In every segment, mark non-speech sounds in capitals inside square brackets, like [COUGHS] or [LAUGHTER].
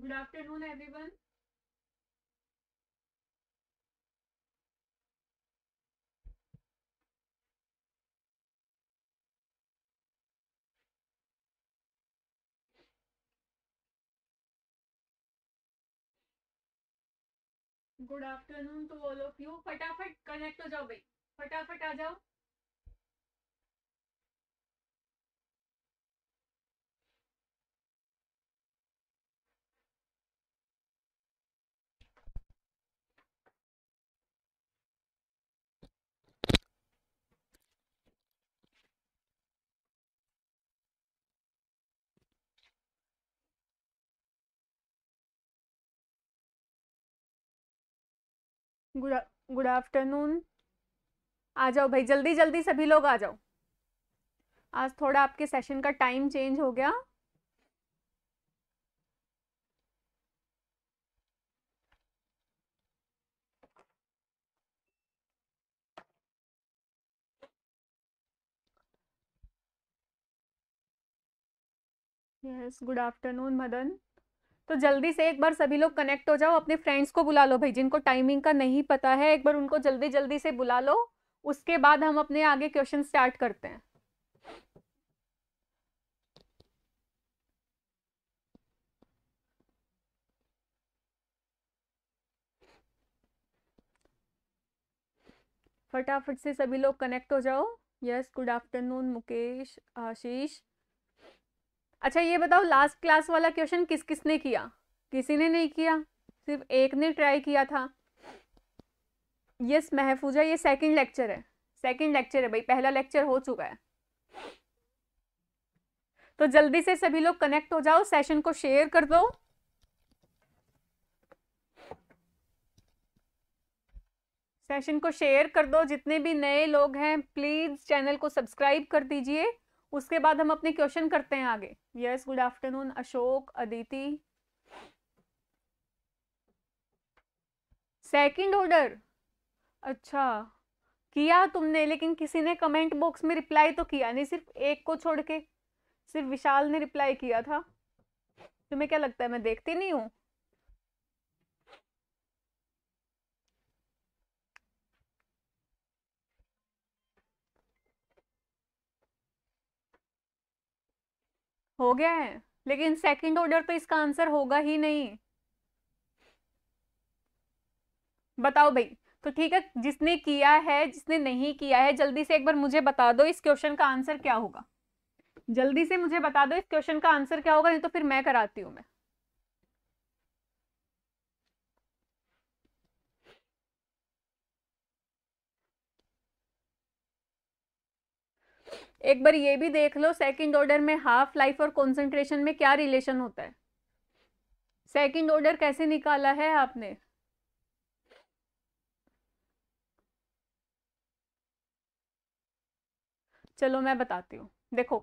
Good afternoon, everyone. Good afternoon to all of you फटाफट connect हो जाओ भाई फटाफट आ जाओ गुड आफ्टरनून आ जाओ भाई जल्दी जल्दी सभी लोग आ जाओ आज थोड़ा आपके सेशन का टाइम चेंज हो गया यस गुड आफ्टरनून मदन तो जल्दी से एक बार सभी लोग कनेक्ट हो जाओ अपने फ्रेंड्स को बुला लो भाई जिनको टाइमिंग का नहीं पता है एक बार उनको जल्दी जल्दी से बुला लो उसके बाद हम अपने आगे क्वेश्चन स्टार्ट करते हैं फटाफट से सभी लोग कनेक्ट हो जाओ yes good afternoon Mukesh Ashish अच्छा ये बताओ लास्ट क्लास वाला क्वेश्चन किस किसने किया किसी ने नहीं किया सिर्फ एक ने ट्राई किया था यस महफूजा ये सेकंड लेक्चर है सेकंड लेक्चर है भाई पहला लेक्चर हो चुका है तो जल्दी से सभी लोग कनेक्ट हो जाओ सेशन को शेयर कर दो सेशन को शेयर कर दो जितने भी नए लोग हैं प्लीज़ चैनल को सब्सक्राइब कर दीजिए उसके बाद हम अपने क्वेश्चन करते हैं आगे yes good afternoon Ashok Aditi second order अच्छा किया तुमने लेकिन किसी ने कमेंट बॉक्स में रिप्लाई तो किया नहीं सिर्फ एक को छोड़ के सिर्फ विशाल ने रिप्लाई किया था तुम्हें क्या लगता है मैं देखती नहीं हूँ हो गया है लेकिन सेकंड ऑर्डर तो इसका आंसर होगा ही नहीं बताओ भाई तो ठीक है जिसने किया है जिसने नहीं किया है जल्दी से एक बार मुझे बता दो इस क्वेश्चन का आंसर क्या होगा जल्दी से मुझे बता दो इस क्वेश्चन का आंसर क्या होगा नहीं तो फिर मैं कराती हूँ मैं एक बार ये भी देख लो सेकंड ऑर्डर में हाफ लाइफ और कंसंट्रेशन में क्या रिलेशन होता है सेकंड ऑर्डर कैसे निकाला है आपने चलो मैं बताती हूँ देखो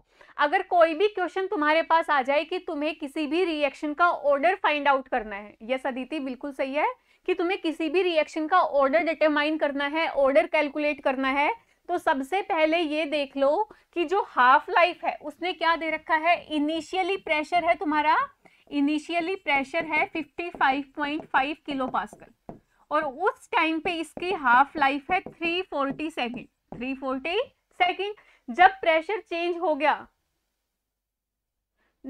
अगर कोई भी क्वेश्चन तुम्हारे पास आ जाए कि तुम्हें किसी भी रिएक्शन का ऑर्डर फाइंड आउट करना है यह सदिति बिल्कुल सही है कि तुम्हें किसी भी रिएक्शन का ऑर्डर डिटरमाइन करना है ऑर्डर कैलकुलेट करना है तो सबसे पहले ये देख लो कि जो हाफ लाइफ है उसने क्या दे रखा है इनिशियली प्रेशर है तुम्हारा इनिशियली प्रेशर है 55.5 किलो पास्कल और उस टाइम पे इसकी हाफ लाइफ है 340 फोर्टी सेकेंड थ्री सेकंड जब प्रेशर चेंज हो गया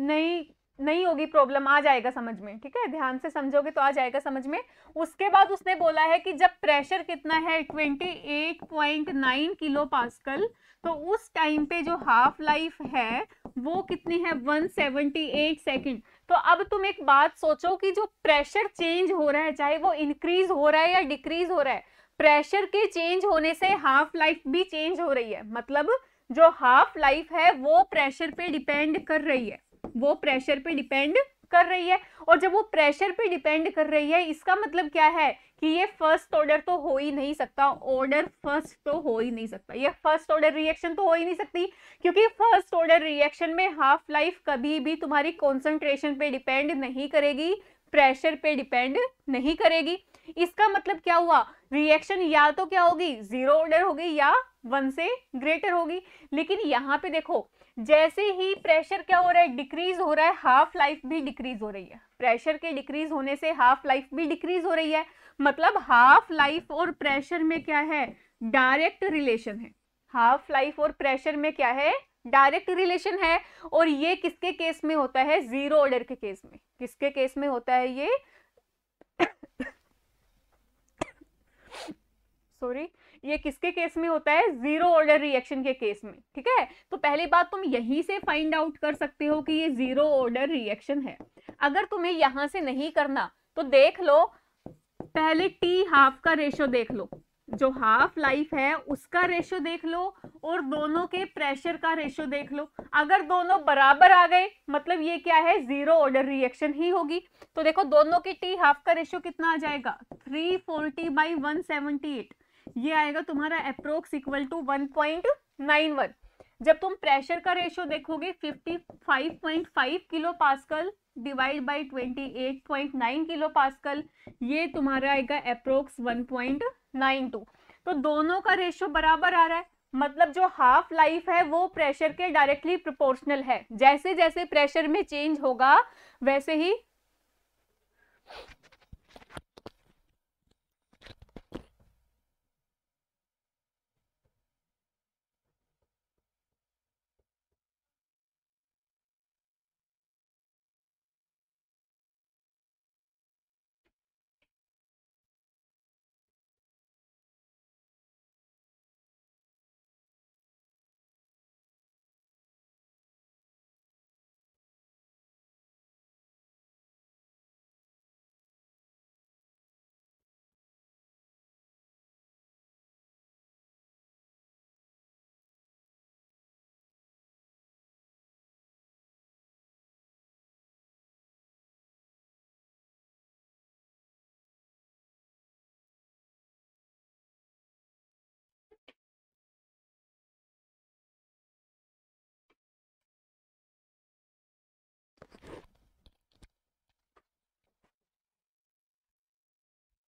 नहीं नहीं होगी प्रॉब्लम आ जाएगा समझ में ठीक है ध्यान से समझोगे तो आ जाएगा समझ में उसके बाद उसने बोला है कि जब प्रेशर कितना है 28.9 किलो पास्कल तो उस टाइम पे जो हाफ लाइफ है वो कितनी है 178 सेकंड तो अब तुम एक बात सोचो कि जो प्रेशर चेंज हो रहा है चाहे वो इंक्रीज हो रहा है या डिक्रीज हो रहा है प्रेशर के चेंज होने से हाफ लाइफ भी चेंज हो रही है मतलब जो हाफ लाइफ है वो प्रेशर पे डिपेंड कर रही है वो प्रेशर पे डिपेंड कर रही है और जब वो प्रेशर पे डिपेंड कर रही है इसका मतलब क्या है कि ये फर्स्ट ऑर्डर तो हो ही नहीं सकता ऑर्डर फर्स्ट तो हो ही नहीं सकता ये फर्स्ट ऑर्डर रिएक्शन तो हो ही नहीं सकती क्योंकि फर्स्ट ऑर्डर रिएक्शन में हाफ लाइफ कभी भी तुम्हारी कॉन्सेंट्रेशन पे डिपेंड नहीं करेगी प्रेशर पे डिपेंड नहीं करेगी इसका मतलब क्या हुआ रिएक्शन या तो क्या होगी जीरो ऑर्डर होगी या वन से ग्रेटर होगी लेकिन यहाँ पे देखो जैसे ही प्रेशर क्या हो रहा है डिक्रीज हो रहा है हाफ लाइफ भी डिक्रीज हो रही है प्रेशर के डिक्रीज होने से हाफ लाइफ भी डिक्रीज हो रही है मतलब हाफ लाइफ और प्रेशर में क्या है डायरेक्ट रिलेशन है हाफ लाइफ और प्रेशर में क्या है डायरेक्ट रिलेशन है और ये किसके केस में होता है जीरो ऑर्डर के केस में किसके केस में होता है ये सॉरी [COUGHS] ये किसके केस में होता है जीरो ऑर्डर रिएक्शन के केस में ठीक है तो पहली बात तुम यहीं से फाइंड आउट कर सकते हो कि ये जीरो ऑर्डर रिएक्शन है अगर तुम्हें यहां से नहीं करना तो देख लो पहले टी हाफ का रेशो देख लो जो हाफ लाइफ है उसका रेशो देख लो और दोनों के प्रेशर का रेशो देख लो अगर दोनों बराबर आ गए मतलब ये क्या है जीरो ऑर्डर रिएक्शन ही होगी तो देखो दोनों के टी हाफ का रेशो कितना आ जाएगा three forty by one seventy eight ये आएगा तुम्हारा approx equal to one point nine one जब तुम प्रेशर का रेशियो देखोगे fifty five point five kilo pascal divide by twenty eight point nine kilo pascal ये तुम्हारा आएगा approx one point nine two तो दोनों का रेशियो बराबर आ रहा है मतलब जो हाफ लाइफ है वो प्रेशर के डायरेक्टली प्रोपोर्शनल है जैसे जैसे प्रेशर में चेंज होगा वैसे ही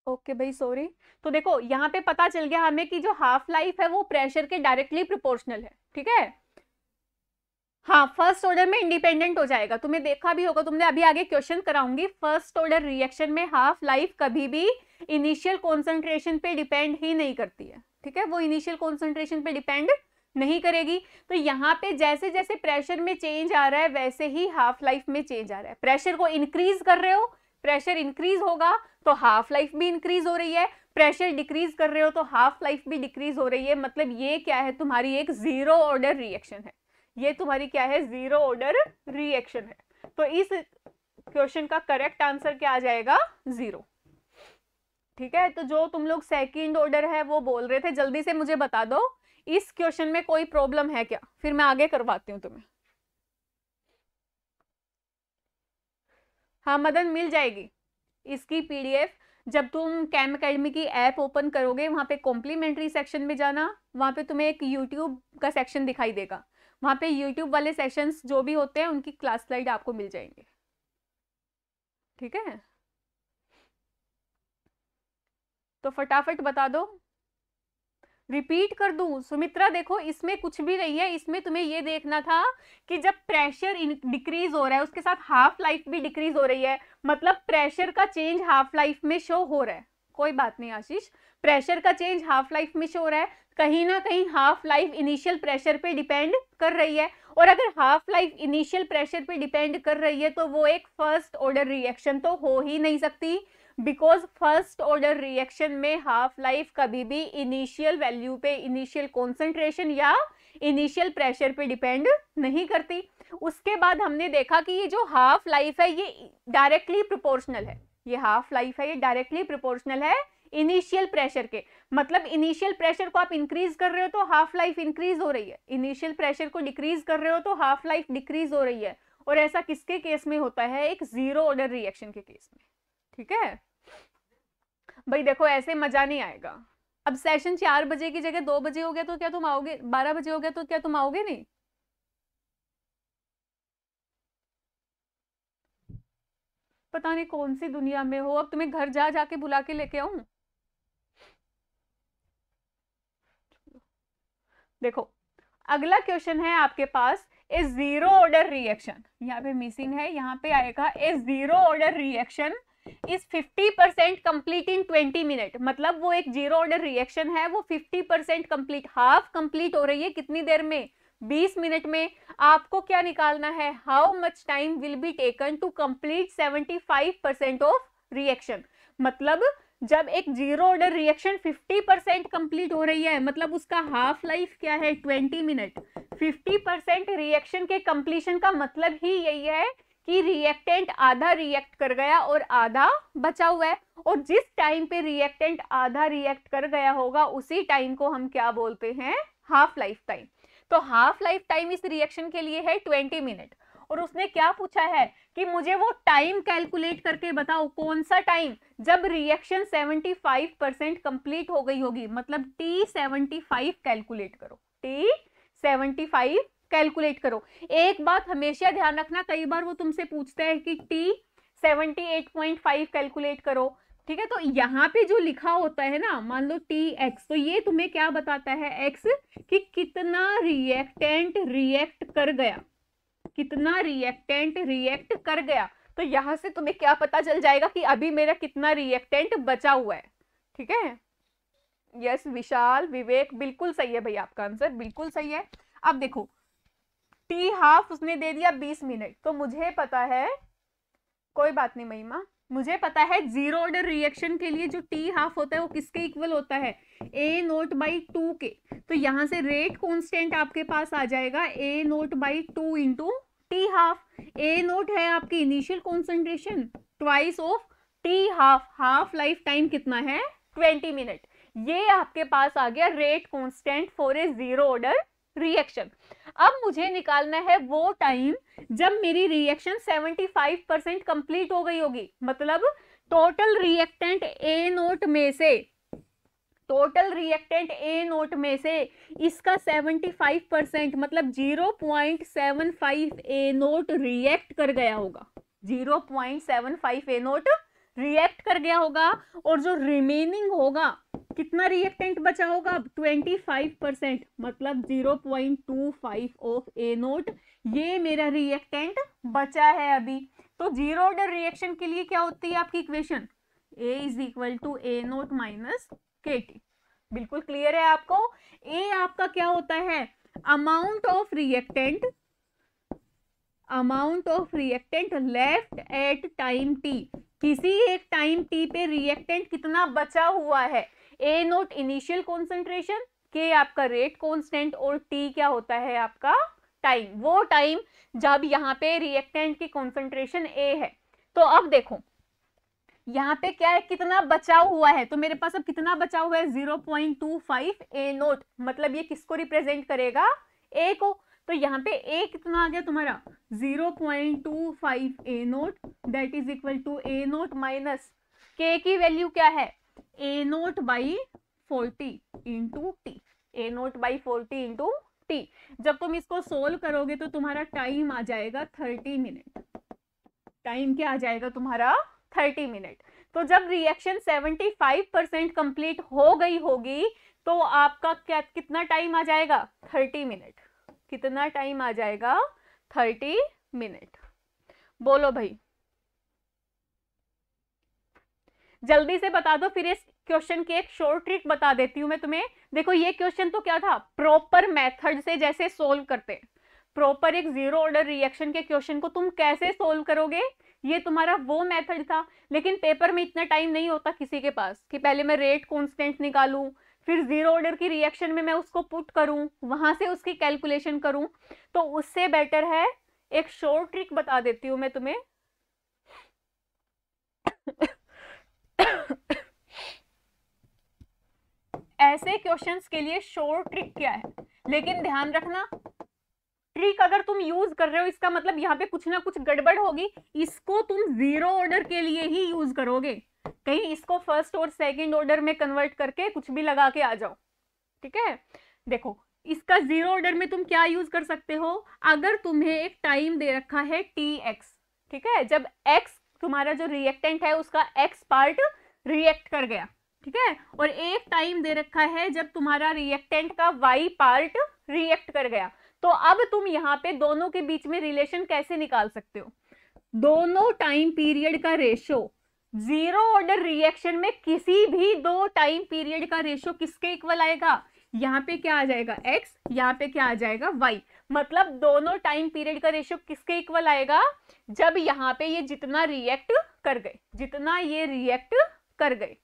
ओके okay, भाई सॉरी तो देखो यहाँ पे पता चल गया हमें कि जो हाफ लाइफ है वो प्रेशर के डायरेक्टली प्रोपोर्शनल है ठीक है हाँ फर्स्ट ऑर्डर में इंडिपेंडेंट हो जाएगा तुम्हें देखा भी होगा तुमने अभी आगे क्वेश्चन कराऊंगी फर्स्ट ऑर्डर रिएक्शन में हाफ लाइफ कभी भी इनिशियल कॉन्सेंट्रेशन पे डिपेंड ही नहीं करती है ठीक है वो इनिशियल कॉन्सेंट्रेशन पे डिपेंड नहीं करेगी तो यहाँ पे जैसे जैसे प्रेशर में चेंज आ रहा है वैसे ही हाफ लाइफ में चेंज आ रहा है प्रेशर को इंक्रीज कर रहे हो प्रेशर इंक्रीज होगा तो हाफ लाइफ भी इंक्रीज हो रही है प्रेशर डिक्रीज कर रहे हो तो हाफ लाइफ भी डिक्रीज हो रही है मतलब ये क्या है तुम्हारी एक जीरो ऑर्डर रिएक्शन है ये तुम्हारी क्या है जीरो ऑर्डर रिएक्शन है तो इस क्वेश्चन का करेक्ट आंसर क्या आ जाएगा जीरो ठीक है तो जो तुम लोग सेकंड ऑर्डर है वो बोल रहे थे जल्दी से मुझे बता दो इस क्वेश्चन में कोई प्रॉब्लम है क्या फिर मैं आगे करवाती हूँ तुम्हें हाँ मदद मिल जाएगी इसकी पीडीएफ जब तुम कैम अकेडमी की ऐप ओपन करोगे वहाँ पे कॉम्प्लीमेंट्री सेक्शन में जाना वहाँ पे तुम्हें एक यूट्यूब का सेक्शन दिखाई देगा वहाँ पे यूट्यूब वाले सेशंस जो भी होते हैं उनकी क्लास स्लाइड आपको मिल जाएंगे ठीक है तो फटाफट बता दो रिपीट कर दूं सुमित्रा देखो इसमें कुछ भी नहीं है इसमें तुम्हें ये देखना था कि जब प्रेशर डिक्रीज हो रहा है उसके साथ हाफ लाइफ भी डिक्रीज हो रही है मतलब प्रेशर का चेंज हाफ लाइफ में शो हो रहा है कोई बात नहीं आशीष प्रेशर का चेंज हाफ लाइफ में शो हो रहा है कहीं ना कहीं हाफ लाइफ इनिशियल प्रेशर पे डिपेंड कर रही है और अगर हाफ लाइफ इनिशियल प्रेशर पे डिपेंड कर रही है तो वो एक फर्स्ट ऑर्डर रिएक्शन तो हो ही नहीं सकती बिकॉज फर्स्ट ऑर्डर रिएक्शन में हाफ लाइफ कभी भी इनिशियल वैल्यू पे इनिशियल कॉन्सेंट्रेशन या इनिशियल प्रेशर पे डिपेंड नहीं करती उसके बाद हमने देखा कि ये जो हाफ लाइफ है ये डायरेक्टली प्रोपोर्शनल है ये हाफ लाइफ है ये डायरेक्टली प्रोपोर्शनल है इनिशियल प्रेशर के मतलब इनिशियल प्रेशर को आप इंक्रीज कर रहे हो तो हाफ लाइफ इंक्रीज हो रही है इनिशियल प्रेशर को डिक्रीज कर रहे हो तो हाफ लाइफ डिक्रीज हो रही है और ऐसा किसके केस में होता है एक जीरो ऑर्डर रिएक्शन के केस में ठीक है भाई देखो ऐसे मज़ा नहीं आएगा अब सेशन चार बजे की जगह दो बजे हो गया तो क्या तुम आओगे बारह बजे हो गया तो क्या तुम आओगे नहीं पता नहीं कौन सी दुनिया में हो अब तुम्हें घर जा जाके बुला के लेके आऊ देखो अगला क्वेश्चन है आपके पास ए जीरो ऑर्डर रिएक्शन यहाँ पे मिसिंग है यहाँ पे आएगा a zero order reaction is 50 percent complete in twenty minute मतलब वो एक जीरो ऑर्डर रिएक्शन है वो 50 परसेंट कम्प्लीट हाफ कम्प्लीट हो रही है कितनी देर में 20 मिनट में आपको क्या निकालना है how much time will be taken to complete 75 percent of reaction मतलब जब एक zero order reaction 50 percent complete हो रही है मतलब उसका हाफ लाइफ क्या है 20 मिनट 50 परसेंट रिएक्शन के कम्प्लीशन का मतलब ही यही है कि रिएक्टेंट आधा रिएक्ट कर गया और आधा बचा हुआ है और जिस टाइम पे रिएक्टेंट आधा रिएक्ट कर गया होगा उसी टाइम को हम क्या बोलते हैं हाफ लाइफ टाइम तो हाफ लाइफ टाइम इस रिएक्शन के लिए है ट्वेंटी मिनट और उसने क्या पूछा है कि मुझे वो टाइम कैलकुलेट करके बताओ कौन सा टाइम जब रिएक्शन 75 परसेंट कंप्लीट हो गई होगी मतलब टी 75 कैलकुलेट करो टी 75 कैलकुलेट करो एक बात हमेशा ध्यान रखना कई बार वो तुमसे पूछते हैं कि टी 78.5 कैलकुलेट करो ठीक है तो यहाँ पे जो लिखा होता है ना मान लो टी एक्स तो ये तुम्हें क्या बताता है एक्स कि कितना रिएक्टेंट रिएक्ट कर गया कितना रिएक्टेंट रिएक्ट कर गया तो यहां से तुम्हें क्या पता चल जाएगा कि अभी मेरा कितना रिएक्टेंट बचा हुआ है ठीक है यस विशाल विवेक बिल्कुल सही है भैया आपका आंसर बिल्कुल सही है अब देखो टी हाफ उसने दे दिया बीस मिनट तो मुझे पता है कोई बात नहीं महिमा मुझे पता है जीरो ऑर्डर रिएक्शन के लिए जो टी हाफ होता है वो किसके इक्वल होता है ए नोट बाई टू के तो यहाँ से रेट कॉन्स्टेंट आपके पास आ जाएगा A naught by two into T half A naught है आपकी initial concentration twice of T half half life time कितना है ट्वेंटी मिनट ये आपके पास आ गया rate constant for a zero order reaction अब मुझे निकालना है वो टाइम जब मेरी रिएक्शन 75 परसेंट कंप्लीट हो गई होगी मतलब टोटल रिएक्टेंट ए नोट में से टोटल रिएक्टेंट ए नोट में से इसका 75 परसेंट मतलब 0.75 ए नोट रिएक्ट कर गया होगा 0.75 ए नोट रिएक्ट कर गया होगा और जो रिमेनिंग होगा कितना रिएक्टेंट बचा होगा अब 25 परसेंट मतलब 0.25 ऑफ ए नोट ये मेरा रिएक्टेंट बचा है अभी तो जीरो ऑर्डर रिएक्शन के लिए क्या होती है आपकी equation A is equal to A naught minus के टी बिल्कुल क्लियर है आपको ए आपका क्या होता है amount of reactant amount of reactant left at time T किसी एक टाइम टी पे रिएक्टेंट कितना बचा हुआ है ए नोट इनिशियल कॉन्सेंट्रेशन के आपका रेट कॉन्स्टेंट और टी क्या होता है आपका टाइम वो टाइम जब यहाँ पे रिएक्टेंट की कॉन्सेंट्रेशन ए है तो अब देखो यहाँ पे क्या है कितना बचा हुआ है तो मेरे पास अब कितना बचा हुआ है 0.25 ए नोट मतलब ये किसको रिप्रेजेंट करेगा ए को तो यहाँ पे ए कितना आ गया तुम्हारा zero point two five A naught that is equal to A naught minus K की वैल्यू क्या है A naught by forty into T A naught by forty into T जब तुम इसको सोल्व करोगे तो तुम्हारा टाइम आ जाएगा थर्टी मिनट टाइम क्या आ जाएगा तुम्हारा थर्टी मिनट तो जब reaction seventy five percent complete हो गई होगी तो आपका क्या कितना टाइम आ जाएगा थर्टी मिनट कितना टाइम आ जाएगा थर्टी मिनट बोलो भाई जल्दी से बता दो फिर इस क्वेश्चन की एक शॉर्ट ट्रिक बता देती हूं मैं तुम्हें देखो ये क्वेश्चन तो क्या था प्रॉपर मेथड से जैसे सोल्व करते प्रॉपर एक जीरो ऑर्डर रिएक्शन के क्वेश्चन को तुम कैसे सोल्व करोगे ये तुम्हारा वो मेथड था लेकिन पेपर में इतना टाइम नहीं होता किसी के पास कि पहले मैं रेट कॉन्स्टेंट निकालू फिर ज़ीरो ऑर्डर की रिएक्शन में मैं उसको पुट करूं वहाँ से उसकी कैलकुलेशन करूं तो उससे बेटर है एक शॉर्ट ट्रिक बता देती हूँ मैं तुम्हें ऐसे क्वेश्चंस के लिए शॉर्ट ट्रिक क्या है लेकिन ध्यान रखना ट्रिक अगर तुम यूज कर रहे हो इसका मतलब यहाँ पे कुछ ना कुछ गड़बड़ होगी इसको तुम जीरो ऑर्डर के लिए ही यूज करोगे कहीं इसको फर्स्ट और सेकंड ऑर्डर में कन्वर्ट करके कुछ भी लगा के आ जाओ ठीक है देखो इसका जीरो ऑर्डर में तुम क्या यूज कर सकते हो अगर तुम्हें एक टाइम दे रखा है टी एक्स ठीक है जब एक्स तुम्हारा जो रिएक्टेंट है उसका एक्स पार्ट रिएक्ट कर गया ठीक है और एक टाइम दे रखा है जब तुम्हारा रिएक्टेंट का वाई पार्ट रिएक्ट कर गया तो अब तुम यहाँ पे दोनों के बीच में रिलेशन कैसे निकाल सकते हो दोनों टाइम पीरियड का रेशो जीरो ऑर्डर रिएक्शन में किसी भी दो टाइम पीरियड का रेशियो किसके इक्वल आएगा यहाँ पे क्या आ जाएगा x यहाँ पे क्या आ जाएगा y मतलब दोनों टाइम पीरियड का रेशियो किसके इक्वल आएगा जब यहाँ पे ये जितना रिएक्ट कर गए जितना ये रिएक्ट कर गए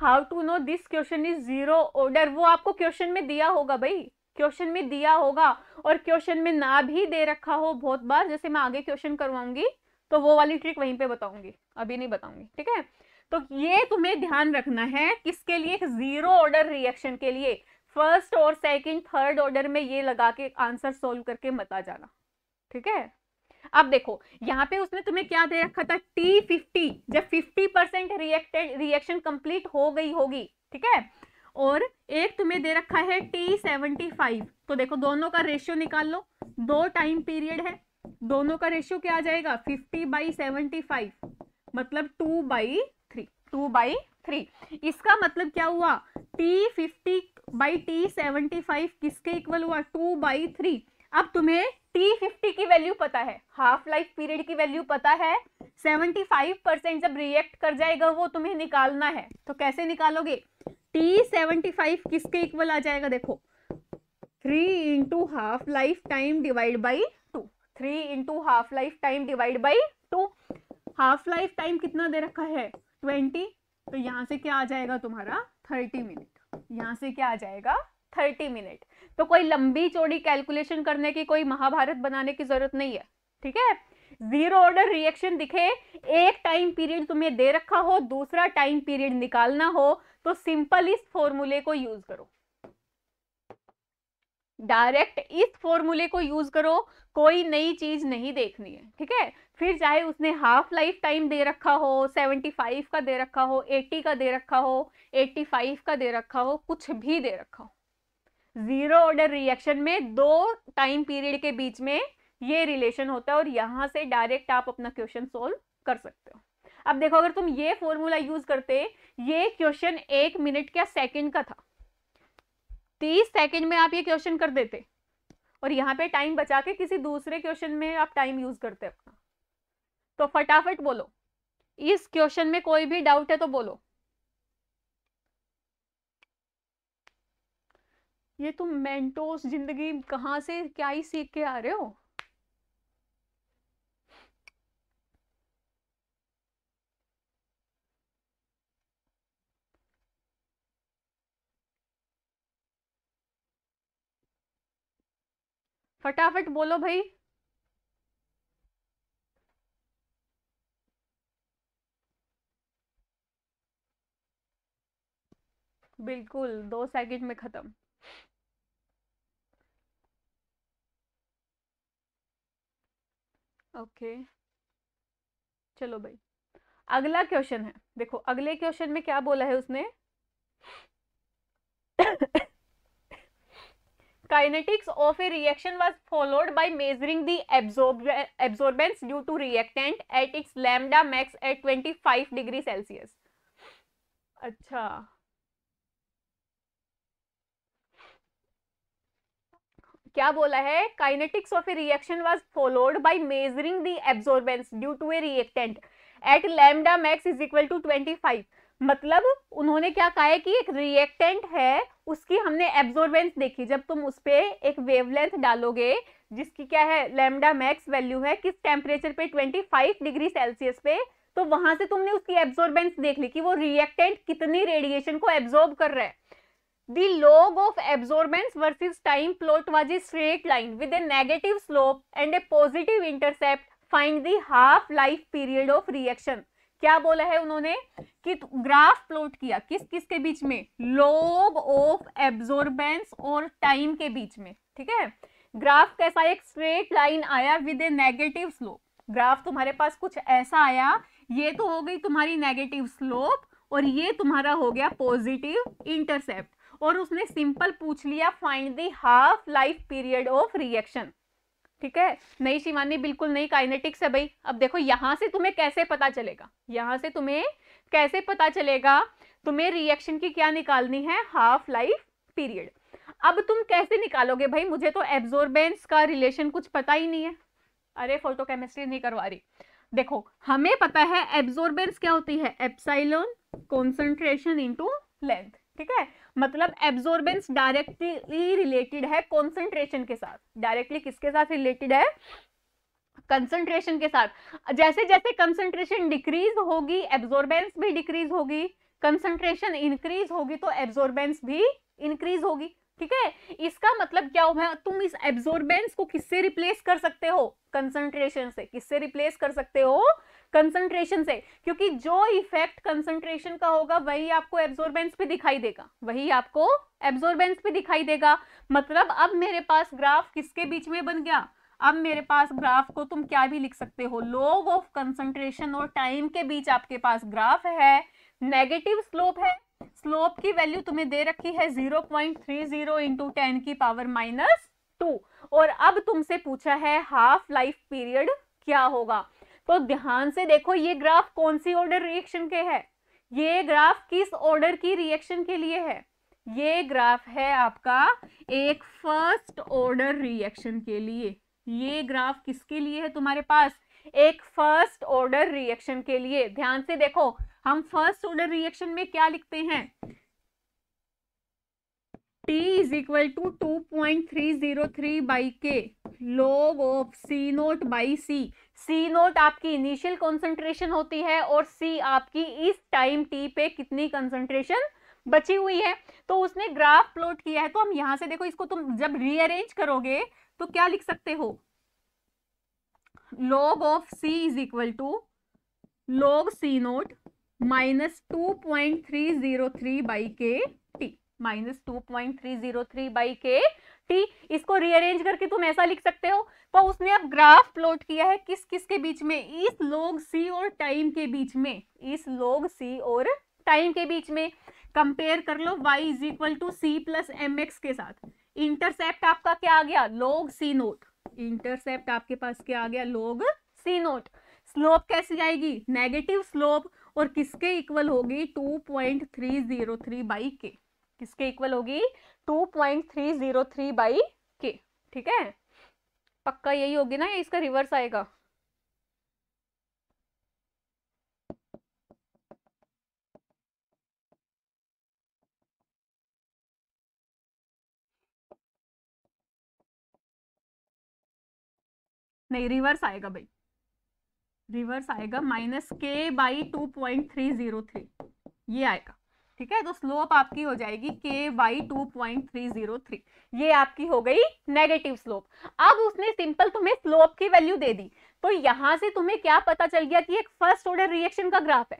how to know this question is zero order वो आपको क्वेश्चन में दिया होगा भाई क्वेश्चन में दिया होगा और क्वेश्चन में ना भी दे रखा हो बहुत बार जैसे मैं आगे क्वेश्चन करवाऊंगी तो वो वाली ट्रिक वहीं पे बताऊंगी अभी नहीं बताऊंगी ठीक है तो ये तुम्हें ध्यान रखना है किसके लिए जीरो ऑर्डर रिएक्शन के लिए फर्स्ट और सेकंड थर्ड ऑर्डर में ये लगा के आंसर सोल्व करके मत आ जाना ठीक है अब देखो यहाँ पे उसने तुम्हें क्या दे रखा था टी फिफ्टी जब fifty percent reacted reaction complete हो गई होगी ठीक है और एक तुम्हें दे रखा है टी सेवेंटी फाइव तो देखो दोनों का रेशियो निकाल लो दो टाइम पीरियड है दोनों का रेशियो क्या आ जाएगा फिफ्टी बाई सेवेंटी फाइव मतलब two by three two by three इसका मतलब क्या हुआ T fifty by T seventy five किसके इक्वल हुआ टू बाई थ्री अब तुम्हें टी फिफ्टी की वैल्यू पता है हाफ लाइफ पीरियड की वैल्यू पता है सेवेंटी फाइव परसेंट जब रिएक्ट कर जाएगा वो तुम्हें निकालना है तो कैसे निकालोगे टी सेवेंटी फाइव किसके इक्वल आ जाएगा देखो three into half life time divide by two three into half life time divide by two half life time कितना दे रखा है ट्वेंटी तो यहाँ से क्या आ जाएगा तुम्हारा थर्टी मिनट यहाँ से क्या आ जाएगा थर्टी मिनट तो कोई लंबी चौड़ी कैलकुलेशन करने की कोई महाभारत बनाने की जरूरत नहीं है ठीक है जीरो ऑर्डर रिएक्शन दिखे एक टाइम पीरियड तुम्हें दे रखा हो दूसरा टाइम पीरियड निकालना हो तो सिंपल इस फॉर्मूले को यूज करो डायरेक्ट इस फॉर्मूले को यूज करो कोई नई चीज नहीं देखनी है ठीक है फिर चाहे उसने हाफ लाइफ टाइम दे रखा हो 75 का दे रखा हो 80 का दे रखा हो 85 का दे रखा हो कुछ भी दे रखा हो जीरो ऑर्डर रिएक्शन में दो टाइम पीरियड के बीच में ये रिलेशन होता है और यहाँ से डायरेक्ट आप अपना क्वेश्चन सोल्व कर सकते हो अब देखो अगर तुम ये फॉर्मूला यूज करते ये क्वेश्चन एक मिनट क्या सेकेंड का था तीस सेकेंड में आप ये क्वेश्चन कर देते और यहाँ पे टाइम बचा के किसी दूसरे क्वेश्चन में आप टाइम यूज करते अपना तो फटाफट बोलो इस क्वेश्चन में कोई भी डाउट है तो बोलो ये तुम मेंटोस जिंदगी कहाँ से क्या ही सीख के आ रहे हो फटाफट बोलो भाई बिल्कुल दो सेकंड में खत्म ओके चलो भाई अगला क्वेश्चन है देखो अगले क्वेश्चन में क्या बोला है उसने kinetics of a reaction was followed by measuring the absorb absorbance due to reactant at its lambda max at 25 degree celsius अच्छा क्या बोला है kinetics of a reaction was followed by measuring the absorbance due to a reactant at lambda max is equal to 25 मतलब उन्होंने क्या कहा है कि एक रिएक्टेंट है उसकी हमने एब्जॉर्बेंस देखी जब तुम उस पर एक वेवलेंथ डालोगे जिसकी क्या है लेमडा मैक्स वैल्यू है किस टेम्परेचर पे 25 डिग्री सेल्सियस पे तो वहां से तुमने उसकी एब्जॉर्बेंस देख ली कि वो रिएक्टेंट कितनी रेडिएशन को एब्जॉर्ब कर रहा है the log of absorbance versus time plot was a straight line with a negative slope and a positive intercept find the half life period of reaction क्या बोला है उन्होंने कि ग्राफ प्लॉट किया किस किस के बीच में लोग ऑफ एब्जोर्बेंस और टाइम के बीच में ठीक है ग्राफ कैसा एक स्ट्रेट लाइन आया with a negative slope graph तुम्हारे पास कुछ ऐसा आया ये तो हो गई तुम्हारी नेगेटिव स्लोप और ये तुम्हारा हो गया पॉजिटिव इंटरसेप्ट और उसने सिंपल पूछ लिया find the half life period of reaction ठीक है नहीं शिवानी बिल्कुल नहीं काइनेटिक्स है भाई अब देखो यहां से तुम्हें कैसे पता चलेगा यहां से तुम्हें कैसे पता चलेगा तुम्हें रिएक्शन की क्या निकालनी है हाफ लाइफ पीरियड अब तुम कैसे निकालोगे भाई मुझे तो एब्जॉर्बेंस का रिलेशन कुछ पता ही नहीं है अरे फोटोकेमिस्ट्री तो नहीं करवा रही देखो हमें पता है एब्जोर्बेंस क्या होती है एप्साइलोन कॉन्सेंट्रेशन इंटू लेंथ ठीक है मतलब एब्जॉर्बेंस डायरेक्टली रिलेटेड है कॉन्सेंट्रेशन के साथ डायरेक्टली किसके साथ रिलेटेड है कंसंट्रेशन के साथ जैसे जैसे कंसंट्रेशन डिक्रीज होगी एब्जॉर्बेंस भी डिक्रीज होगी कंसंट्रेशन इंक्रीज होगी तो एब्जॉर्बेंस भी इंक्रीज होगी ठीक है इसका मतलब क्या हुआ तुम इस एब्जॉर्बेंस को किससे रिप्लेस कर सकते हो कंसंट्रेशन से किससे रिप्लेस कर सकते हो कंसंट्रेशन से क्योंकि जो इफेक्ट कंसंट्रेशन का होगा वही आपको एब्जोर्बेंस पे दिखाई देगा वही आपको एब्जोर्बेंस पे दिखाई देगा मतलब अब मेरे पास ग्राफ किसके बीच में बन गया अब मेरे पास ग्राफ को तुम क्या भी लिख सकते हो लोग ऑफ कंसंट्रेशन और टाइम के बीच आपके पास ग्राफ है नेगेटिव स्लोप है स्लोप की वैल्यू तुम्हें दे रखी है zero point three zero into ten की पावर माइनस टू और अब तुमसे पूछा है हाफ लाइफ पीरियड क्या होगा तो ध्यान से देखो ये ग्राफ कौन सी ऑर्डर रिएक्शन के है ये ग्राफ किस ऑर्डर की रिएक्शन के लिए है ये ग्राफ है आपका एक फर्स्ट ऑर्डर रिएक्शन के लिए ये ग्राफ किसके लिए है तुम्हारे पास एक फर्स्ट ऑर्डर रिएक्शन के लिए ध्यान से देखो हम फर्स्ट ऑर्डर रिएक्शन में क्या लिखते हैं T is equal to two point three zero three by K log of C naught by C C naught आपकी इनिशियल कॉन्सेंट्रेशन होती है और सी आपकी इस टाइम टी पे कितनी कंसंट्रेशन बची हुई है तो उसने ग्राफ प्लॉट किया है तो हम यहां से देखो इसको तुम जब रीअरेंज करोगे तो क्या लिख सकते हो of C to of C naught minus two point three zero three by K T minus two point three zero three by K T इसको रीअरेंज करके तुम ऐसा लिख सकते हो तो उसने अब ग्राफ प्लॉट किया है किस किस के बीच में इस लोग सी और टाइम के बीच में इस लोग सी और टाइम के बीच में कंपेयर कर लो Y is equal to C plus M X के साथ इंटरसेप्ट आपका क्या आ गया लोग सी नोट इंटरसेप्ट आपके पास क्या आ गया लोग सी नोट स्लोप कैसी आएगी नेगेटिव स्लोप और किसके इक्वल होगी two point three zero three by K किसके इक्वल होगी two point three zero three by के ठीक है पक्का यही होगी ना या इसका रिवर्स आएगा नहीं रिवर्स आएगा भाई रिवर्स आएगा माइनस के by two point three zero three ये आएगा ठीक है तो स्लोप आपकी हो जाएगी K by two point three zero three ये आपकी हो गई नेगेटिव स्लोप अब उसने सिंपल तुम्हें स्लोप की वैल्यू दे दी तो यहाँ से तुम्हें क्या पता चल गया कि एक फर्स्ट ऑर्डर रिएक्शन का ग्राफ है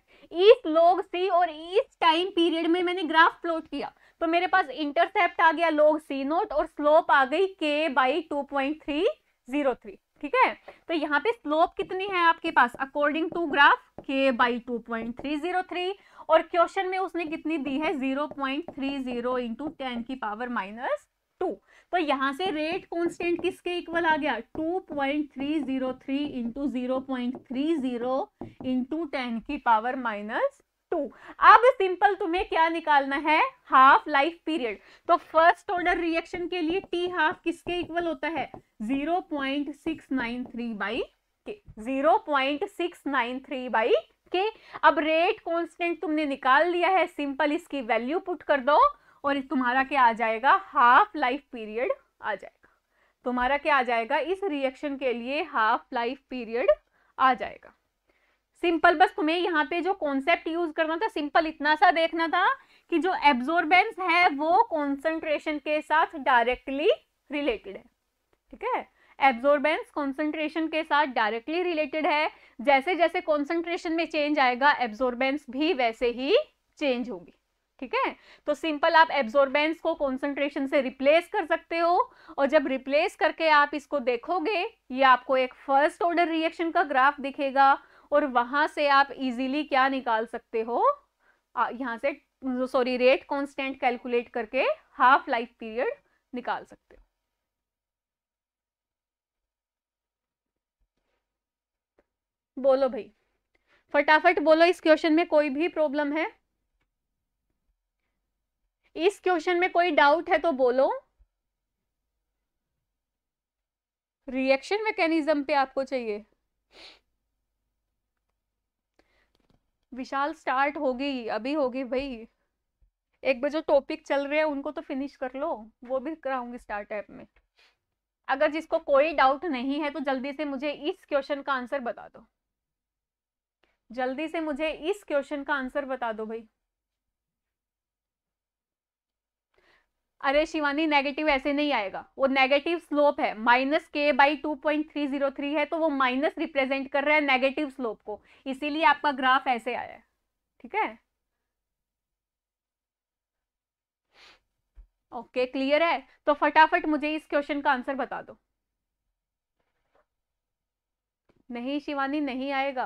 इस लोग सी और इस टाइम पीरियड में मैंने ग्राफ प्लॉट किया तो मेरे पास इंटरसेप्ट आ गया लोग सी नोट और स्लोप आ गई K by two point three zero three ठीक है तो यहाँ पे स्लोप कितनी है आपके पास according to graph K by two point three zero three और क्वेश्चन में उसने कितनी दी है zero point three zero into ten की पावर माइनस टू तो यहाँ से रेट कॉन्स्टेंट किसके इक्वल आ गया two point three zero three into zero point three zero into ten की पावर माइनस टू अब सिंपल तुम्हें क्या निकालना है हाफ लाइफ पीरियड तो फर्स्ट ऑर्डर रिएक्शन के लिए टी हाफ किसके इक्वल होता है zero point six nine three by zero point six nine three by okay अब रेट कॉन्स्टेंट तुमने निकाल लिया है सिंपल इसकी वैल्यू पुट कर दो और तुम्हारा क्या आ जाएगा हाफ लाइफ पीरियड आ जाएगा तुम्हारा क्या आ जाएगा इस रिएक्शन के लिए हाफ लाइफ पीरियड आ जाएगा सिंपल बस तुम्हें यहाँ पे जो कॉन्सेप्ट यूज करना था सिंपल इतना सा देखना था कि जो एब्जॉर्बेंस है वो कॉन्सेंट्रेशन के साथ डायरेक्टली रिलेटेड है ठीक है एब्जॉर्बेंस कॉन्सेंट्रेशन के साथ डायरेक्टली रिलेटेड है जैसे जैसे कॉन्सेंट्रेशन में चेंज आएगा एब्जॉर्बेंस भी वैसे ही चेंज होगी ठीक है तो सिंपल आप एब्जॉर्बेंस को कॉन्सेंट्रेशन से रिप्लेस कर सकते हो और जब रिप्लेस करके आप इसको देखोगे ये आपको एक फर्स्ट ऑर्डर रिएक्शन का ग्राफ दिखेगा और वहां से आप इजीली क्या निकाल सकते हो यहाँ से सॉरी रेट कांस्टेंट कैलकुलेट करके हाफ लाइफ पीरियड निकाल सकते हो बोलो भाई फटाफट बोलो इस क्वेश्चन में कोई भी प्रॉब्लम है इस क्वेश्चन में कोई डाउट है तो बोलो रिएक्शन मैकेनिज्म पे आपको चाहिए विशाल स्टार्ट होगी अभी होगी भाई एक बजे टॉपिक चल रहे हैं उनको तो फिनिश कर लो वो भी कराऊंगी स्टार्ट ऐप में अगर जिसको कोई डाउट नहीं है तो जल्दी से मुझे इस क्वेश्चन का आंसर बता दो जल्दी से मुझे इस क्वेश्चन का आंसर बता दो भाई अरे शिवानी नेगेटिव ऐसे नहीं आएगा वो नेगेटिव स्लोप है माइनस के by two point three zero three है तो वो माइनस रिप्रेजेंट कर रहा है नेगेटिव स्लोप को इसीलिए आपका ग्राफ ऐसे आया है ठीक है ओके क्लियर है तो फटाफट मुझे इस क्वेश्चन का आंसर बता दो नहीं शिवानी नहीं आएगा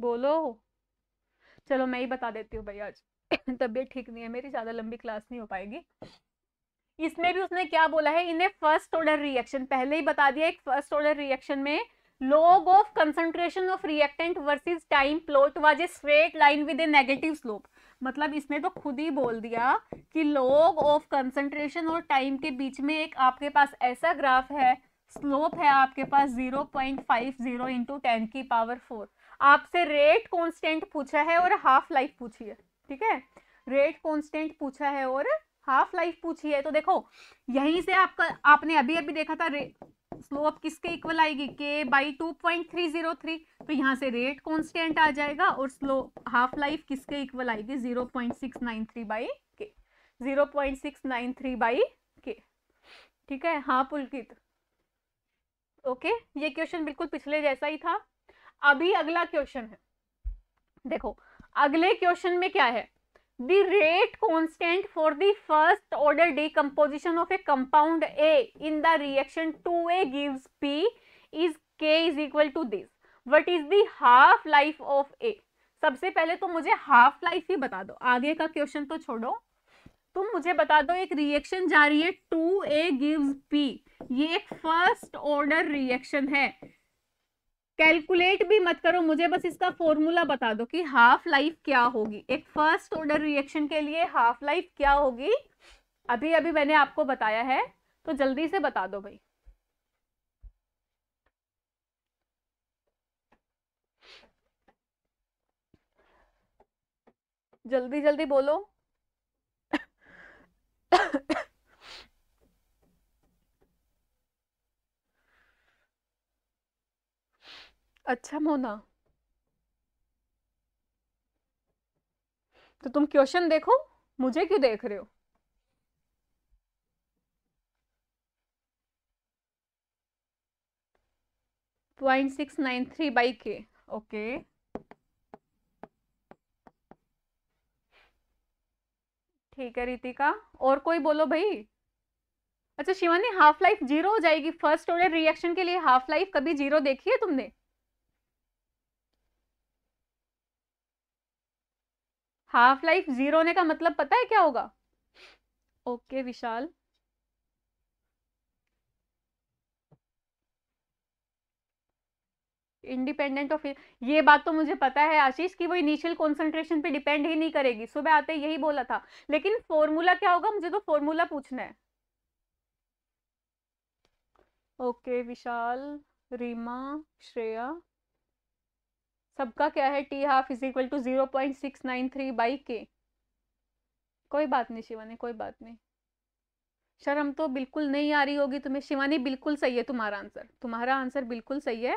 बोलो चलो मैं ही बता देती हूँ भाई आज [COUGHS] तबीयत ठीक नहीं है मेरी ज़्यादा लंबी क्लास नहीं हो पाएगी इसमें भी उसने क्या बोला है इन्हें फर्स्ट ऑर्डर रिएक्शन पहले ही बता दिया एक फर्स्ट ऑर्डर रिएक्शन में log of concentration of reactant versus time plot was a straight line with a negative slope मतलब इसने तो खुद ही बोल दिया कि log ऑफ कंसंट्रेशन और टाइम के बीच में एक आपके पास ऐसा ग्राफ है स्लोप है आपके पास zero point five zero into ten की पावर फोर आपसे रेट कांस्टेंट पूछा है और हाफ लाइफ पूछी है ठीक है रेट कांस्टेंट पूछा है और हाफ लाइफ पूछी है तो देखो यहीं से आपका आपने अभी अभी देखा था स्लोप किसके इक्वल आएगी k by two point three zero three तो यहाँ से रेट कांस्टेंट आ जाएगा और स्लो हाफ लाइफ किसके इक्वल आएगी zero point six nine three by k zero point six nine three by के ठीक है हाँ पुलकित ओके ये क्वेश्चन बिल्कुल पिछले जैसा ही था अभी अगला क्वेश्चन है देखो अगले क्वेश्चन में क्या है the rate constant for the first order decomposition of a compound A in the reaction two A gives P is k is equal to this what is the half life of A सबसे पहले तो मुझे half life ही बता दो आगे का question तो छोड़ो तुम मुझे बता दो एक रिएक्शन जा रही है टू ए गिव्स पी ये एक फर्स्ट ऑर्डर रिएक्शन है कैलकुलेट भी मत करो मुझे बस इसका फॉर्मूला बता दो कि हाफ लाइफ क्या होगी एक फर्स्ट ऑर्डर रिएक्शन के लिए हाफ लाइफ क्या होगी अभी अभी मैंने आपको बताया है तो जल्दी से बता दो भाई जल्दी जल्दी बोलो अच्छा मोना तो तुम क्वेश्चन देखो मुझे क्यों देख रहे हो point six nine three by k okay ठीक है रितिका और कोई बोलो भाई अच्छा शिवानी हाफ लाइफ जीरो हो जाएगी फर्स्ट ऑर्डर रिएक्शन के लिए हाफ लाइफ कभी जीरो देखी है तुमने हाफ लाइफ जीरो होने का मतलब पता है क्या होगा okay okay, Vishal independent of ये बात तो मुझे पता है आशीष कि वो इनिशियल कॉन्सेंट्रेशन पे डिपेंड ही नहीं करेगी सुबह आते यही बोला था लेकिन फॉर्मूला क्या होगा मुझे तो फॉर्मूला पूछना है ओके okay, विशाल रीमा श्रेया सबका क्या है t half is equal to zero point six nine three by k कोई बात नहीं शिवानी कोई बात नहीं शर्म तो बिल्कुल नहीं आ रही होगी तुम्हें शिवानी बिल्कुल सही है तुम्हारा आंसर तुम्हारा आंसर बिल्कुल सही है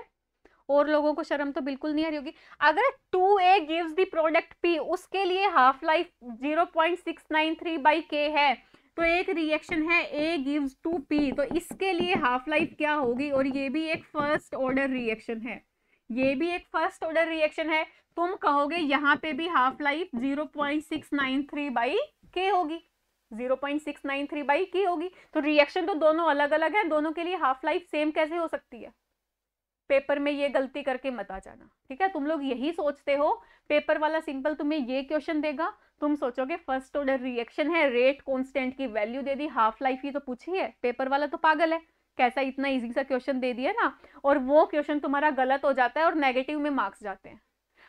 और लोगों को शर्म तो बिल्कुल नहीं आ रही होगी अगर two A gives the product P उसके लिए half life zero point six nine three by k है तो एक रिएक्शन है ए गिव्स टू पी तो इसके लिए हाफ लाइफ क्या होगी और ये भी एक फर्स्ट ऑर्डर रिएक्शन है ये भी एक फर्स्ट ऑर्डर रिएक्शन है तुम कहोगे यहाँ पे भी half life zero point six nine three by k होगी zero point six nine three by k होगी तो रिएक्शन तो दोनों अलग अलग है दोनों के लिए हाफ लाइफ सेम कैसे हो सकती है पेपर में ये गलती करके मत आ जाना ठीक है तुम लोग यही सोचते हो पेपर वाला सिंपल तुम्हें ये क्वेश्चन देगा तुम सोचोगे फर्स्ट ऑर्डर रिएक्शन है रेट कॉन्स्टेंट की वैल्यू दे दी हाफ लाइफ ही तो पूछी है पेपर वाला तो पागल है कैसा इतना इजी सा क्वेश्चन दे दिया ना और वो क्वेश्चन तुम्हारा गलत हो जाता है और नेगेटिव में मार्क्स जाते हैं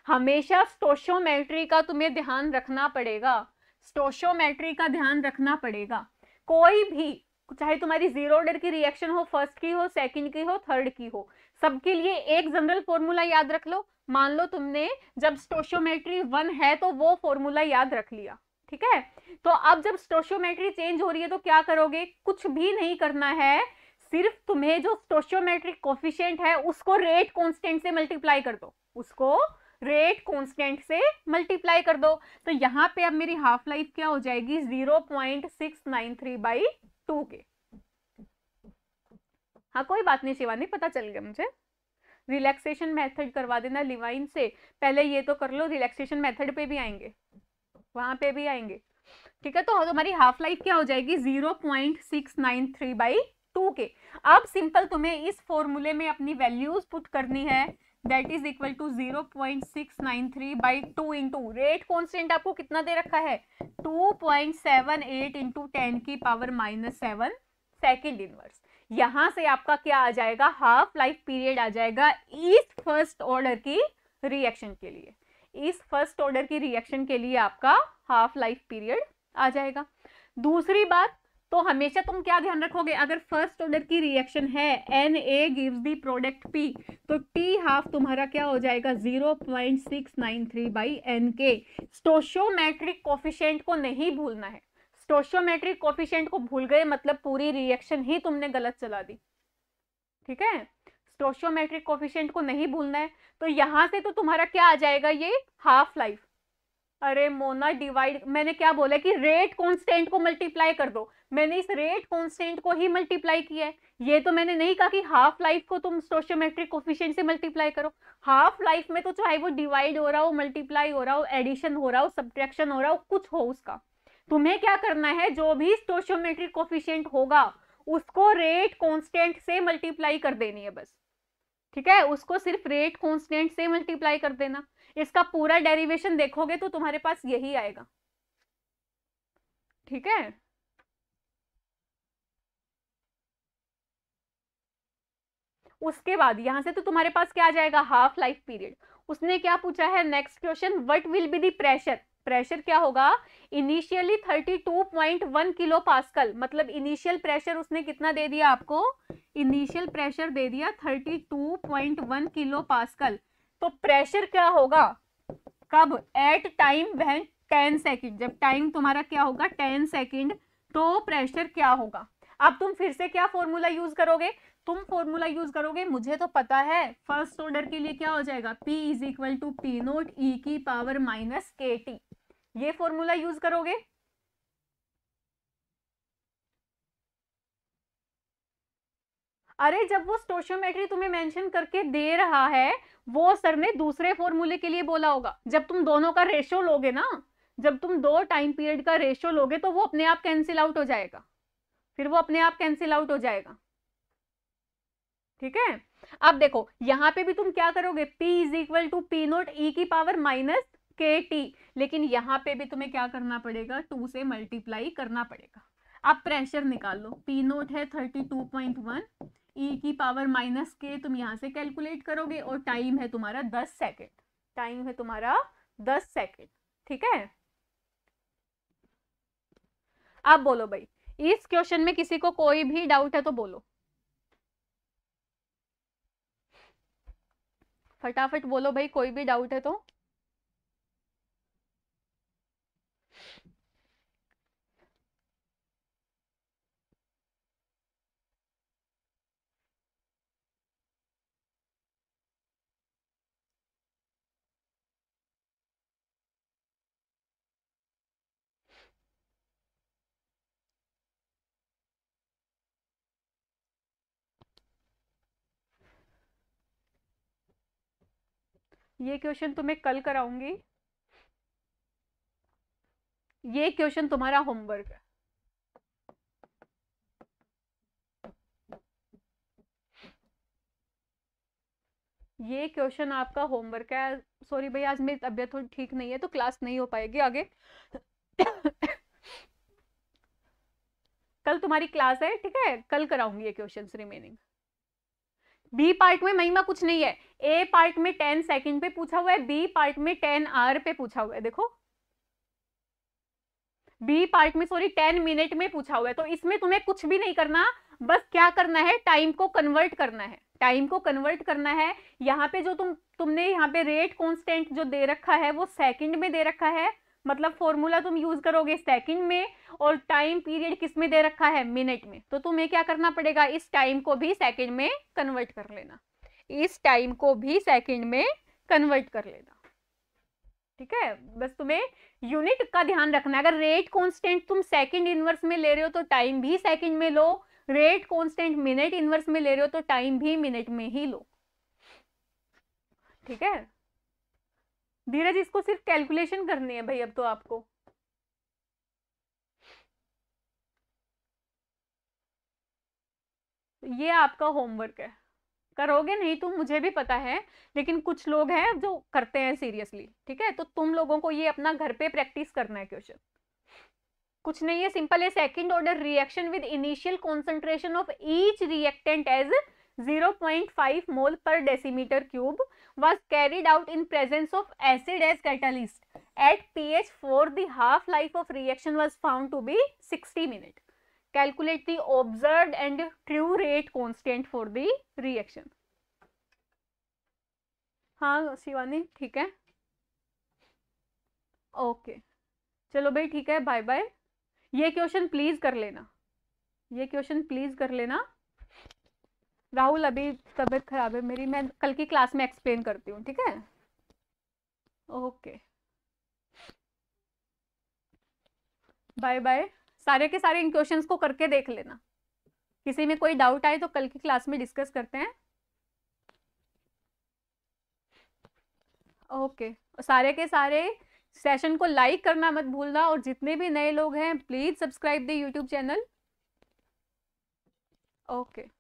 हमेशा स्टोशोमेट्री का तुम्हें ध्यान रखना पड़ेगा स्टोशोमेट्री का ध्यान रखना पड़ेगा कोई भी चाहे तुम्हारी जीरो ऑर्डर की रिएक्शन हो फर्स्ट की हो सेकंड की हो थर्ड की हो सबके लिए एक जनरल फॉर्मूला याद रख लो मान लो तुमने जब स्टोशोमेट्री वन है तो वो फॉर्मूला याद रख लिया ठीक है तो अब जब स्टोशोमेट्री चेंज हो रही है तो क्या करोगे कुछ भी नहीं करना है सिर्फ तुम्हें जो स्टोशियोमेट्रिक कोफिशियंट है उसको रेट कॉन्स्टेंट से मल्टीप्लाई कर दो उसको रेट कॉन्स्टेंट से मल्टीप्लाई कर दो तो यहाँ पे अब मेरी हाफ लाइफ क्या हो जाएगी zero point six nine three by two k हाँ कोई बात नहीं शिवानी पता चल गया मुझे रिलैक्सेशन मेथड करवा देना लिवाइन से पहले ये तो कर लो रिलैक्सेशन मेथड पे भी आएंगे वहां पे भी आएंगे ठीक है तो हमारी हाफ लाइफ क्या हो जाएगी zero point six nine three by two k अब सिंपल तुम्हें इस फॉर्मूले में अपनी वैल्यूज पुट करनी है that is equal to zero point six nine three by two into rate constant आपको कितना दे रखा है two point seven eight into ten की power minus seven second inverse यहां से आपका क्या आ जाएगा हाफ लाइफ पीरियड आ जाएगा इस फर्स्ट ऑर्डर की रिएक्शन के लिए इस फर्स्ट ऑर्डर की रिएक्शन के लिए आपका हाफ लाइफ पीरियड आ जाएगा दूसरी बात तो हमेशा तुम क्या ध्यान रखोगे अगर फर्स्ट ऑर्डर की रिएक्शन है n A give the product P तो टी हाफ तुम्हारा क्या हो जाएगा zero point six nine three by n k stoichiometric coefficient को नहीं भूलना है स्टोशोमेट्रिक कोफिशेंट को भूल गए मतलब पूरी रिएक्शन ही तुमने गलत चला दी ठीक है स्टोशोमेट्रिक कोफिशेंट को नहीं भूलना है तो यहां से तो तुम्हारा क्या आ जाएगा ये हाफ लाइफ अरे मोना डिवाइड मैंने क्या बोला कि रेट कॉन्स्टेंट को मल्टीप्लाई कर दो मैंने इस रेट कॉन्स्टेंट को ही मल्टीप्लाई किया है ये तो मैंने नहीं कहा कि हाफ लाइफ को तुम सोशियोमेट्रिक कोफिशियंट से मल्टीप्लाई करो हाफ लाइफ में तो चाहे वो डिवाइड हो रहा हो मल्टीप्लाई हो रहा हो एडिशन हो रहा हो सब्ट्रैक्शन हो रहा हो कुछ हो उसका तुम्हें क्या करना है जो भी सोशियोमेट्रिक कोफिशियंट होगा उसको रेट कॉन्स्टेंट से मल्टीप्लाई कर देनी है बस ठीक है उसको सिर्फ रेट कॉन्स्टेंट से मल्टीप्लाई कर देना इसका पूरा डेरिवेशन देखोगे तो तुम्हारे पास यही आएगा ठीक है उसके बाद यहां से तो तुम्हारे पास क्या आ जाएगा हाफ लाइफ पीरियड उसने क्या पूछा है next question what will be the pressure pressure क्या होगा इनिशियली 32.1 किलो पास्कल मतलब इनिशियल प्रेशर उसने कितना दे दिया आपको इनिशियल प्रेशर दे दिया 32.1 किलो पास्कल तो प्रेशर क्या होगा कब एट टाइम वह टेन सेकेंड जब टाइम तुम्हारा क्या होगा टेन सेकेंड तो प्रेशर क्या होगा अब तुम फिर से क्या फॉर्मूला यूज करोगे तुम फॉर्मूला यूज करोगे मुझे तो पता है फर्स्ट ऑर्डर के लिए क्या हो जाएगा P is equal to P naught e की पावर माइनस के टी ये फॉर्मूला यूज करोगे अरे जब वो स्टोशियोमेट्री तुम्हें मेंशन करके दे रहा है वो सर ने दूसरे फॉर्मूले के लिए बोला होगा जब तुम दोनों का रेशो लोगे ना जब तुम दो टाइम पीरियड का रेशो लोगे तो वो अपने आप कैंसिल आउट हो जाएगा फिर वो अपने आप कैंसिल आउट हो जाएगा ठीक है अब देखो यहाँ पे भी तुम क्या करोगे P is equal to P naught e की पावर माइनस के टी लेकिन यहाँ पे भी तुम्हें क्या करना पड़ेगा टू से मल्टीप्लाई करना पड़ेगा अब प्रेशर निकाल लो पी नोट है thirty two point one e की पावर माइनस के तुम यहाँ से कैलकुलेट करोगे और टाइम है तुम्हारा दस सेकेंड टाइम है तुम्हारा दस सेकेंड ठीक है अब बोलो भाई इस क्वेश्चन में किसी को कोई भी डाउट है तो बोलो फटाफट बोलो भाई कोई भी डाउट है तो ये क्वेश्चन तुम्हें कल कराऊंगी ये क्वेश्चन तुम्हारा होमवर्क है ये क्वेश्चन आपका होमवर्क है सॉरी भाई आज मेरी तबीयत थोड़ी ठीक नहीं है तो क्लास नहीं हो पाएगी आगे कल तुम्हारी क्लास है ठीक है कल कराऊंगी ये क्वेश्चन रिमेनिंग बी पार्ट में महिमा कुछ नहीं है ए पार्ट में टेन सेकंड पे पूछा हुआ है बी पार्ट में टेन आर पे पूछा हुआ है देखो बी पार्ट में सॉरी टेन मिनट में पूछा हुआ है तो इसमें तुम्हें कुछ भी नहीं करना बस क्या करना है टाइम को कन्वर्ट करना है टाइम को कन्वर्ट करना है यहाँ पे जो तुम तुमने यहाँ पे रेट कॉन्स्टेंट जो दे रखा है वो सेकंड में दे रखा है मतलब फॉर्मूला तुम यूज करोगे सेकंड में और टाइम पीरियड किस में दे रखा है मिनट में तो तुम्हें क्या करना पड़ेगा इस टाइम को भी सेकंड में कन्वर्ट कर लेना इस टाइम को भी सेकेंड में कन्वर्ट कर लेना ठीक है बस तुम्हें यूनिट का ध्यान रखना है अगर रेट कांस्टेंट तुम सेकंड इनवर्स में ले रहे हो तो टाइम भी सेकंड में लो रेट कांस्टेंट मिनट इनवर्स में ले रहे हो तो टाइम भी मिनट में ही लो ठीक है धीरज इसको सिर्फ कैलकुलेशन करनी है भाई अब तो आपको ये आपका होमवर्क है करोगे नहीं तुम तो मुझे भी पता है लेकिन कुछ लोग हैं जो करते हैं सीरियसली ठीक है तो तुम लोगों को ये अपना घर पे प्रैक्टिस करना है क्वेश्चन कुछ नहीं है सिंपल है second order reaction with initial concentration of each reactant as 0.5 mole per decimetre cube was carried out in presence of acid as catalyst at P H four the half life of reaction was found to be sixty minute calculate the observed and true rate constant for the reaction हाँ शिवानी ठीक है okay चलो भाई ठीक है bye bye ये question please कर लेना ये क्वेश्चन प्लीज कर लेना राहुल अभी तबीयत खराब है मेरी मैं कल की क्लास में एक्सप्लेन करती हूँ ठीक है ओके बाय बाय सारे के सारे इन क्वेश्चन को करके देख लेना किसी में कोई डाउट आए तो कल की क्लास में डिस्कस करते हैं ओके okay. सारे के सारे सेशन को लाइक करना मत भूलना और जितने भी नए लोग हैं please subscribe the YouTube channel okay